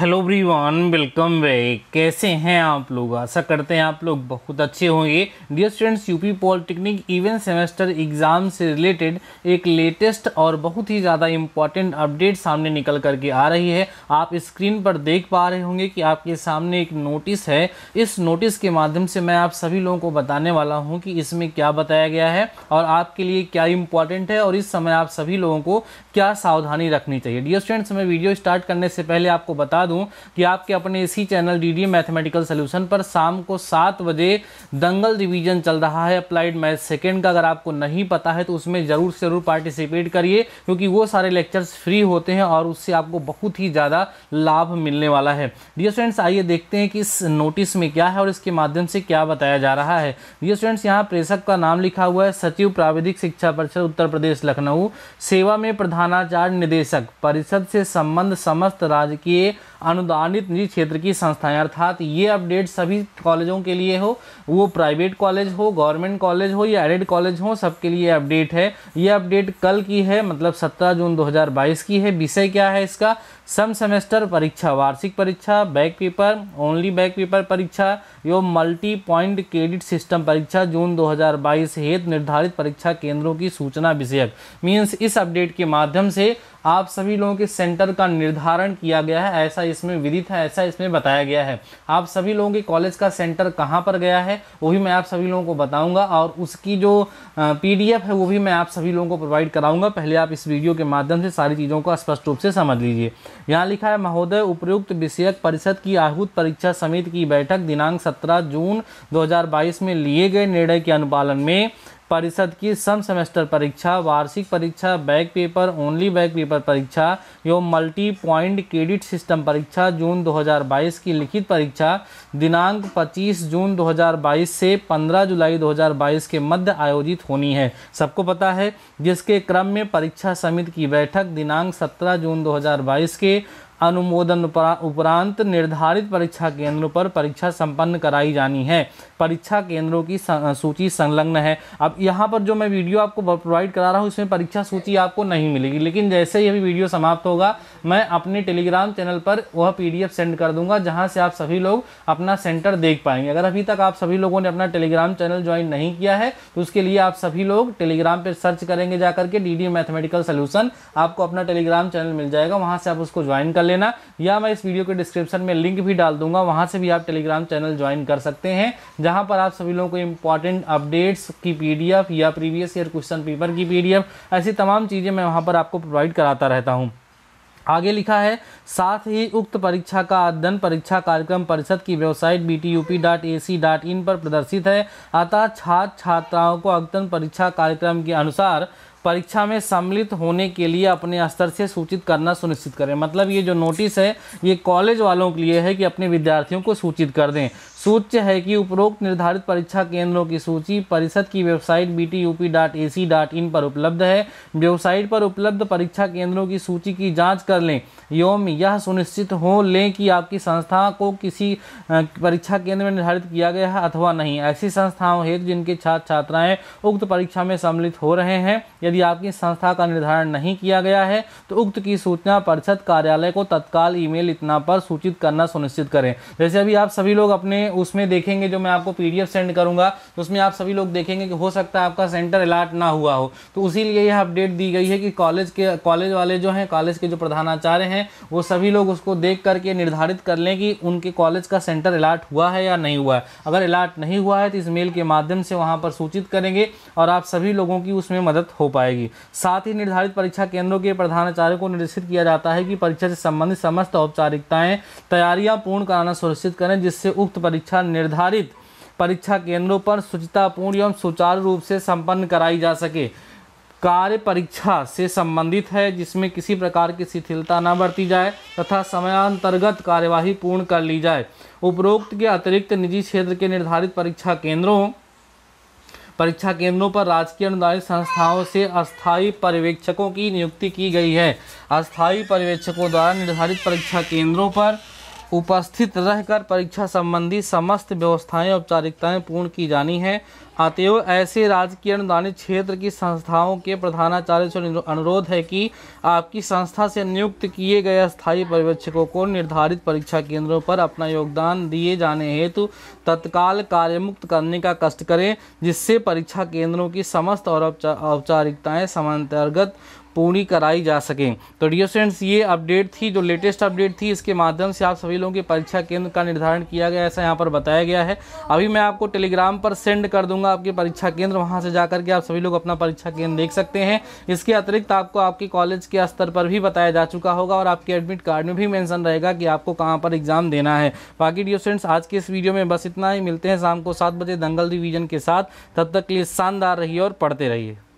hello one welcome back कैसे हैं आप लोग आशा करते हैं आप लोग बहुत अच्छे होंगे dear students UP polytechnic even semester exam से रिलेटेड एक लेटेस्ट और बहुत ही ज़्यादा इम्पॉर्टेंट अपडेट सामने निकल करके आ रही है आप स्क्रीन पर देख पा रहे होंगे कि आपके सामने एक नोटिस है इस नोटिस के माध्यम से मैं आप सभी लोगों को बताने वाला हूँ कि इसमें क्या बताया गया है और आपके लिए क्या इम्पॉर्टेंट है और इस समय आप सभी लोगों को क्या सावधानी रखनी चाहिए डियर स्टूडेंट्स मैं वीडियो स्टार्ट करने से पहले आपको बता दूं कि आपके अपने इसी channel D D mathematical solution पर शाम को सात बजे दंगल रिवीजन चल रहा है अप्लाइड मैथ सेकेंड का अगर आपको नहीं पता है तो उसमें ज़रूर से ज़रूर पार्टिसिपेट करिए क्योंकि वो सारे लेक्चर्स फ्री होते हैं और उससे आपको बहुत ही ज़्यादा लाभ मिलने वाला है डियर स्टूडेंट्स आइए देखते हैं कि इस नोटिस में क्या है और इसके माध्यम से क्या बताया जा रहा है डियर स्टूडेंट्स यहाँ प्रेषक का नाम लिखा हुआ है सचिव प्राविधिक शिक्षा परिषद उत्तर प्रदेश लखनऊ सेवा में प्रधानाचार्य निदेशक परिषद से संबंध समस्त राजकीय अनुदानित निजी क्षेत्र की संस्थाएं अर्थात ये अपडेट सभी कॉलेजों के लिए हो वो प्राइवेट कॉलेज हो गवर्नमेंट कॉलेज हो या एडेड कॉलेज हो सबके लिए अपडेट है ये अपडेट कल की है मतलब 17 जून 2022 की है विषय क्या है इसका सम सेमेस्टर परीक्षा वार्षिक परीक्षा back paper only back paper परीक्षा एवं मल्टी पॉइंट क्रेडिट सिस्टम परीक्षा जून 2022 हेतु निर्धारित परीक्षा केंद्रों की सूचना विषयक मीन्स इस अपडेट के माध्यम से आप सभी लोगों के सेंटर का निर्धारण किया गया है ऐसा इसमें विधि था ऐसा इसमें बताया गया है आप सभी लोगों के कॉलेज का सेंटर कहाँ पर गया है वो भी मैं आप सभी लोगों को बताऊंगा और उसकी जो पी है वो भी मैं आप सभी लोगों को प्रोवाइड कराऊंगा पहले आप इस वीडियो के माध्यम से सारी चीज़ों को स्पष्ट रूप से समझ लीजिए यहाँ लिखा है महोदय उपयुक्त विषयक परिषद की आहूत परीक्षा समिति की बैठक दिनांक सत्रह जून दो में लिए गए निर्णय के अनुपालन में परिषद की सम सेमेस्टर परीक्षा वार्षिक परीक्षा back paper only back paper परीक्षा एवं मल्टी पॉइंट क्रेडिट सिस्टम परीक्षा जून 2022 की लिखित परीक्षा दिनांक 25 जून 2022 से 15 जुलाई 2022 के मध्य आयोजित होनी है सबको पता है जिसके क्रम में परीक्षा समिति की बैठक दिनांक 17 जून 2022 के अनुमोदन उपरांत निर्धारित परीक्षा केंद्रों पर परीक्षा संपन्न कराई जानी है परीक्षा केंद्रों की सूची संलग्न है अब यहाँ पर जो मैं वीडियो आपको प्रोवाइड करा रहा हूँ इसमें परीक्षा सूची आपको नहीं मिलेगी लेकिन जैसे ही अभी वीडियो समाप्त होगा मैं अपने टेलीग्राम चैनल पर वह पी सेंड कर दूंगा जहाँ से आप सभी लोग अपना सेंटर देख पाएंगे अगर अभी तक आप सभी लोगों ने अपना टेलीग्राम चैनल ज्वाइन नहीं किया है तो उसके लिए आप सभी लोग टेलीग्राम पर सर्च करेंगे जाकर के डी मैथमेटिकल सोल्यूशन आपको अपना टेलीग्राम चैनल मिल जाएगा वहाँ से आप उसको ज्वाइन कर लेना या मैं इस वीडियो के डिस्क्रिप्शन में लिंक भी डाल दूंगा वहां से भी आप टेलीग्राम चैनल ज्वाइन कर सकते हैं जहां पर आप सभी लोगों को इंपॉर्टेंट अपडेट्स की पीडीएफ या प्रीवियस ईयर क्वेश्चन पेपर की पीडीएफ ऐसी तमाम चीज़ें मैं वहाँ पर आपको प्रोवाइड कराता रहता हूँ आगे लिखा है साथ ही उक्त परीक्षा का अध्ययन परीक्षा कार्यक्रम परिषद की वेबसाइट btup.ac.in पर प्रदर्शित है अतः छात्र छात्राओं को अद्यतन परीक्षा कार्यक्रम के अनुसार परीक्षा में सम्मिलित होने के लिए अपने स्तर से सूचित करना सुनिश्चित करें मतलब ये जो नोटिस है ये कॉलेज वालों के लिए है कि अपने विद्यार्थियों को सूचित कर दें सूच्य है कि उपरोक्त निर्धारित परीक्षा केंद्रों की सूची परिषद की वेबसाइट btup.ac.in पर उपलब्ध है वेबसाइट पर उपलब्ध परीक्षा केंद्रों की सूची की जांच कर लें एवं यह सुनिश्चित हो लें कि आपकी संस्था को किसी परीक्षा केंद्र में निर्धारित किया गया है अथवा नहीं ऐसी संस्थाओं हेतु जिनके छात्र छात्राएं उक्त परीक्षा में सम्मिलित हो रहे हैं यदि आपकी संस्था का निर्धारण नहीं किया गया है तो उक्त की सूचना परिषद कार्यालय को तत्काल ईमेल इतना पर सूचित करना सुनिश्चित करें जैसे अभी आप सभी लोग अपने उसमें देखेंगे जो मैं आपको पीडीएफ सेंड करूंगा तो उसमें आप सभी लोग देखेंगे कि हो सकता है आपका सेंटर अलाट ना हुआ हो तो उसी लिए यह अपडेट दी गई है कि कॉलेज के कॉलेज वाले जो हैं कॉलेज के जो प्रधानाचार्य हैं वो सभी लोग उसको देख करके निर्धारित कर लें कि उनके कॉलेज का सेंटर अलाट हुआ है या नहीं हुआ है अगर अलाट नहीं हुआ है तो इस मेल के माध्यम से वहाँ पर सूचित करेंगे और आप सभी लोगों की उसमें मदद हो पाएगी साथ ही निर्धारित परीक्षा केंद्रों के प्रधानाचार्य को निर्देशित किया जाता है कि परीक्षा से संबंधित समस्त औपचारिकताएं तैयारियां पूर्ण कराना सुनिश्चित करें जिससे उक्त परीक्षा परीक्षा निर्धारित परीक्षा केंद्रों पर शुचितापूर्ण एवं सुचारू रूप से संपन्न कराई जा सके कार्य परीक्षा से संबंधित है जिसमें किसी प्रकार की शिथिलता न बरती जाए तथा समयांतर्गत कार्यवाही पूर्ण कर ली जाए उपरोक्त के अतिरिक्त निजी क्षेत्र के निर्धारित परीक्षा केंद्रों परीक्षा केंद्रों पर राजकीय अनुदानित संस्थाओं से अस्थायी पर्यवेक्षकों की नियुक्ति की गई है अस्थायी पर्यवेक्षकों द्वारा निर्धारित परीक्षा केंद्रों पर उपस्थित रहकर परीक्षा संबंधी समस्त व्यवस्थाएं औपचारिकताएं पूर्ण की जानी हैं अतएव ऐसे राजकीय अनुदानित क्षेत्र की संस्थाओं के प्रधानाचार्य से अनुरोध है कि आपकी संस्था से नियुक्त किए गए स्थायी पर्यवेक्षकों को निर्धारित परीक्षा केंद्रों पर अपना योगदान दिए जाने हेतु तत्काल कार्यमुक्त करने का कष्ट करें जिससे परीक्षा केंद्रों की समस्त और औपचारिकताएँ समांतर्गत पूरी कराई जा सके तो डियर फ्रेंड्स ये अपडेट थी जो लेटेस्ट अपडेट थी इसके माध्यम से आप सभी लोगों के परीक्षा केंद्र का निर्धारण किया गया ऐसा यहाँ पर बताया गया है अभी मैं आपको टेलीग्राम पर सेंड कर दूंगा होगा आपके परीक्षा केंद्र वहाँ से जाकर के आप सभी लोग अपना परीक्षा केंद्र देख सकते हैं इसके अतिरिक्त आपको आपके कॉलेज के स्तर पर भी बताया जा चुका होगा और आपके एडमिट कार्ड में भी मैंसन रहेगा कि आपको कहाँ पर एग्ज़ाम देना है बाकी डी स्टूडेंट्स आज के इस वीडियो में बस इतना ही मिलते हैं शाम को सात बजे दंगल रिविजन के साथ तब तक के लिए शानदार रहिए और पढ़ते रहिए